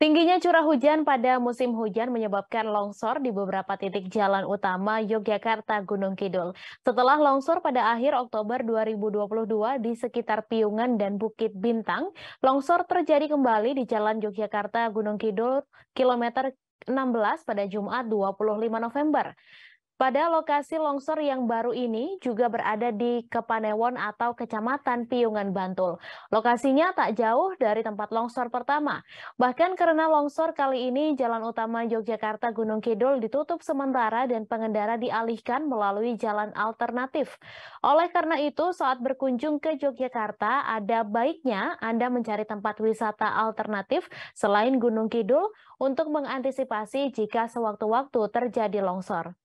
Tingginya curah hujan pada musim hujan menyebabkan longsor di beberapa titik jalan utama Yogyakarta Gunung Kidul. Setelah longsor pada akhir Oktober 2022 di sekitar Piungan dan Bukit Bintang, longsor terjadi kembali di jalan Yogyakarta Gunung Kidul kilometer 16 pada Jumat 25 November. Pada lokasi longsor yang baru ini juga berada di Kepanewon atau Kecamatan Piungan Bantul. Lokasinya tak jauh dari tempat longsor pertama. Bahkan karena longsor kali ini jalan utama Yogyakarta Gunung Kidul ditutup sementara dan pengendara dialihkan melalui jalan alternatif. Oleh karena itu, saat berkunjung ke Yogyakarta, ada baiknya Anda mencari tempat wisata alternatif selain Gunung Kidul untuk mengantisipasi jika sewaktu-waktu terjadi longsor.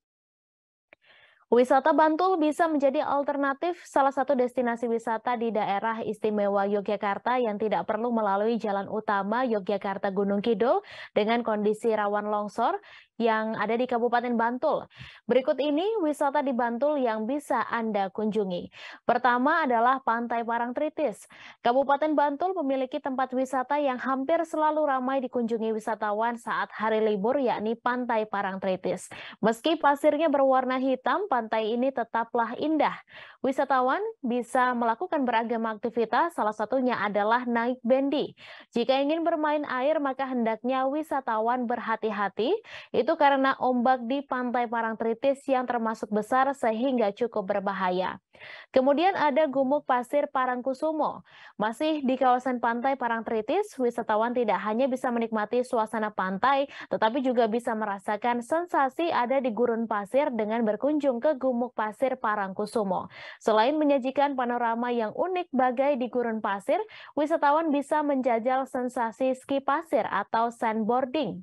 Wisata Bantul bisa menjadi alternatif salah satu destinasi wisata di daerah istimewa Yogyakarta yang tidak perlu melalui jalan utama Yogyakarta Gunung Kidul dengan kondisi rawan longsor yang ada di Kabupaten Bantul. Berikut ini wisata di Bantul yang bisa Anda kunjungi. Pertama adalah Pantai Parangtritis. Kabupaten Bantul memiliki tempat wisata yang hampir selalu ramai dikunjungi wisatawan saat hari libur yakni Pantai Parangtritis. Meski pasirnya berwarna hitam, pantai ini tetaplah indah. Wisatawan bisa melakukan beragam aktivitas, salah satunya adalah naik bendi. Jika ingin bermain air, maka hendaknya wisatawan berhati-hati. Itu karena ombak di Pantai Parangtritis yang termasuk besar sehingga cukup berbahaya. Kemudian ada Gumuk Pasir Parangkusumo. Masih di kawasan pantai Parangtritis, wisatawan tidak hanya bisa menikmati suasana pantai, tetapi juga bisa merasakan sensasi ada di gurun pasir dengan berkunjung ke ke Gumuk Pasir Parangkusumo. Selain menyajikan panorama yang unik bagai di gurun pasir, wisatawan bisa menjajal sensasi ski pasir atau sandboarding.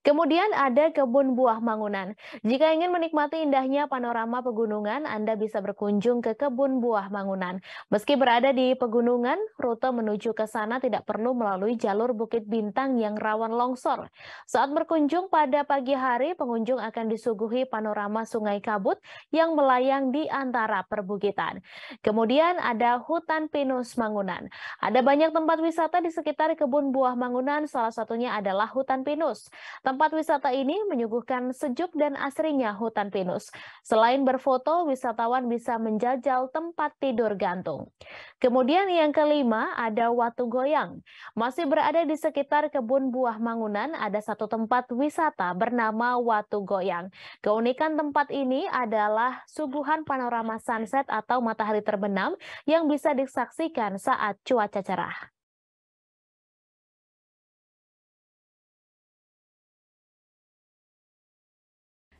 Kemudian ada kebun buah Mangunan. Jika ingin menikmati indahnya panorama pegunungan, Anda bisa berkunjung ke kebun buah Mangunan. Meski berada di pegunungan, rute menuju ke sana tidak perlu melalui jalur Bukit Bintang yang rawan longsor. Saat berkunjung pada pagi hari, pengunjung akan disuguhi panorama Sungai Kabut yang melayang di antara perbukitan. Kemudian ada hutan pinus Mangunan. Ada banyak tempat wisata di sekitar kebun buah Mangunan, salah satunya adalah hutan pinus. Tempat wisata ini menyuguhkan sejuk dan asrinya hutan pinus. Selain berfoto, wisatawan bisa menjajal tempat tidur gantung. Kemudian yang kelima ada Watu Goyang. Masih berada di sekitar kebun buah Mangunan, ada satu tempat wisata bernama Watu Goyang. Keunikan tempat ini adalah suguhan panorama sunset atau matahari terbenam yang bisa disaksikan saat cuaca cerah.